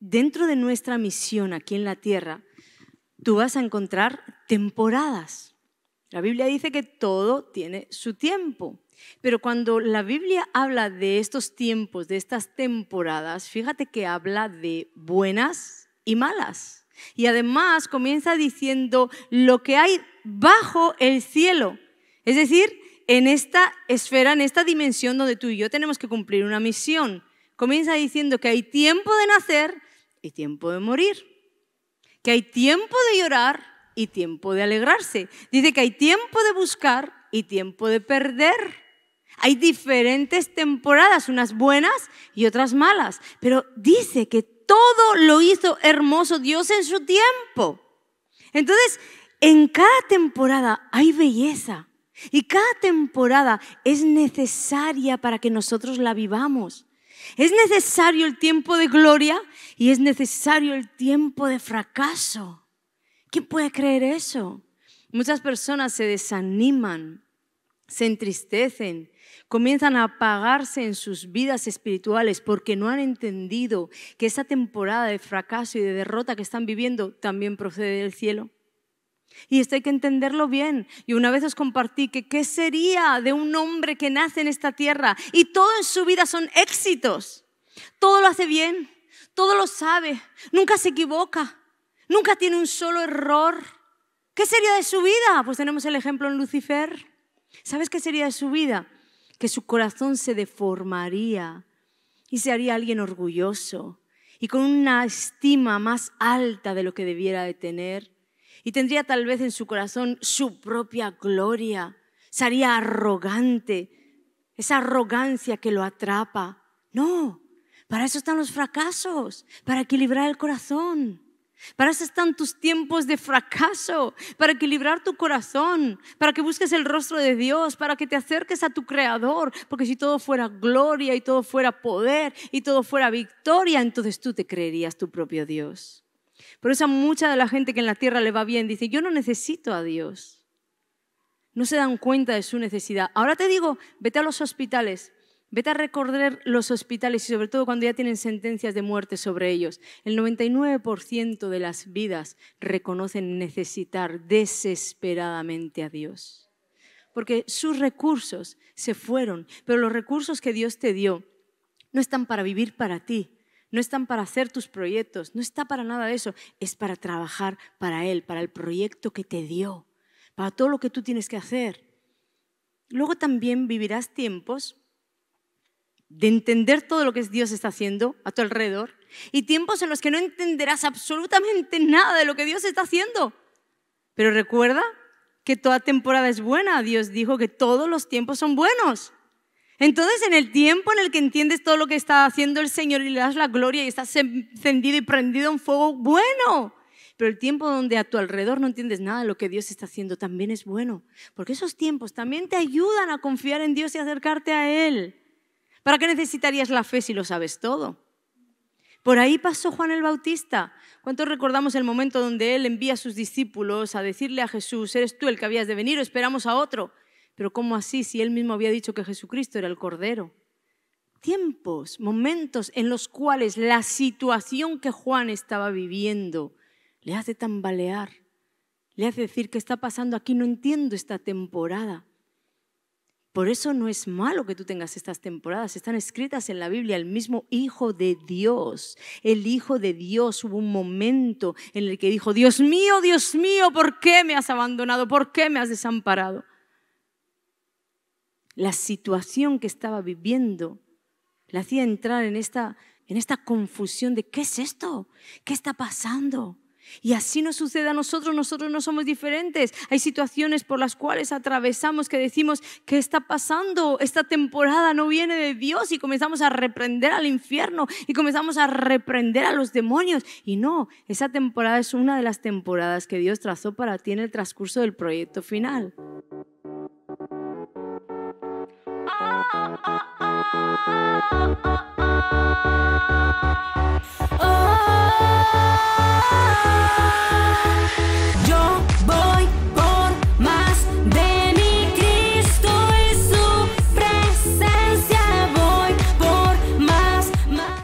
dentro de nuestra misión aquí en la tierra, tú vas a encontrar temporadas. La Biblia dice que todo tiene su tiempo. Pero cuando la Biblia habla de estos tiempos, de estas temporadas, fíjate que habla de buenas y malas. Y además comienza diciendo lo que hay bajo el cielo. Es decir, en esta esfera, en esta dimensión donde tú y yo tenemos que cumplir una misión. Comienza diciendo que hay tiempo de nacer y tiempo de morir. Que hay tiempo de llorar y tiempo de alegrarse. Dice que hay tiempo de buscar y tiempo de perder. Hay diferentes temporadas, unas buenas y otras malas. Pero dice que todo lo hizo hermoso Dios en su tiempo. Entonces, en cada temporada hay belleza. Y cada temporada es necesaria para que nosotros la vivamos. Es necesario el tiempo de gloria y es necesario el tiempo de fracaso. ¿Quién puede creer eso? Muchas personas se desaniman, se entristecen, comienzan a apagarse en sus vidas espirituales porque no han entendido que esa temporada de fracaso y de derrota que están viviendo también procede del cielo. Y esto hay que entenderlo bien. Y una vez os compartí que qué sería de un hombre que nace en esta tierra y todo en su vida son éxitos. Todo lo hace bien, todo lo sabe, nunca se equivoca, nunca tiene un solo error. ¿Qué sería de su vida? Pues tenemos el ejemplo en Lucifer. ¿Sabes qué sería de su vida? Que su corazón se deformaría y se haría alguien orgulloso y con una estima más alta de lo que debiera de tener y tendría tal vez en su corazón su propia gloria. Sería arrogante, esa arrogancia que lo atrapa. No, para eso están los fracasos, para equilibrar el corazón. Para eso están tus tiempos de fracaso, para equilibrar tu corazón, para que busques el rostro de Dios, para que te acerques a tu Creador, porque si todo fuera gloria y todo fuera poder y todo fuera victoria, entonces tú te creerías tu propio Dios. Por eso mucha de la gente que en la tierra le va bien dice, yo no necesito a Dios. No se dan cuenta de su necesidad. Ahora te digo, vete a los hospitales, vete a recorrer los hospitales y sobre todo cuando ya tienen sentencias de muerte sobre ellos. El 99% de las vidas reconocen necesitar desesperadamente a Dios. Porque sus recursos se fueron, pero los recursos que Dios te dio no están para vivir para ti, no están para hacer tus proyectos, no está para nada de eso, es para trabajar para Él, para el proyecto que te dio, para todo lo que tú tienes que hacer. Luego también vivirás tiempos de entender todo lo que Dios está haciendo a tu alrededor y tiempos en los que no entenderás absolutamente nada de lo que Dios está haciendo. Pero recuerda que toda temporada es buena. Dios dijo que todos los tiempos son buenos. Entonces, en el tiempo en el que entiendes todo lo que está haciendo el Señor y le das la gloria y estás encendido y prendido en fuego, bueno. Pero el tiempo donde a tu alrededor no entiendes nada de lo que Dios está haciendo también es bueno. Porque esos tiempos también te ayudan a confiar en Dios y acercarte a Él. ¿Para qué necesitarías la fe si lo sabes todo? Por ahí pasó Juan el Bautista. ¿Cuántos recordamos el momento donde él envía a sus discípulos a decirle a Jesús, eres tú el que habías de venir o esperamos a otro? Pero ¿cómo así si él mismo había dicho que Jesucristo era el Cordero? Tiempos, momentos en los cuales la situación que Juan estaba viviendo le hace tambalear, le hace decir que está pasando aquí, no entiendo esta temporada. Por eso no es malo que tú tengas estas temporadas, están escritas en la Biblia, el mismo Hijo de Dios, el Hijo de Dios. Hubo un momento en el que dijo, Dios mío, Dios mío, ¿por qué me has abandonado? ¿Por qué me has desamparado? la situación que estaba viviendo la hacía entrar en esta, confusión de ¿qué es esto? ¿Qué está pasando? Y así no sucede a nosotros, nosotros no somos diferentes. Hay situaciones por las cuales atravesamos que decimos, ¿qué está pasando? Esta temporada no viene de Dios y comenzamos a reprender al infierno y comenzamos a reprender a los demonios. Y no, esa temporada es una de las temporadas que Dios trazó para ti en el transcurso del proyecto final. Yo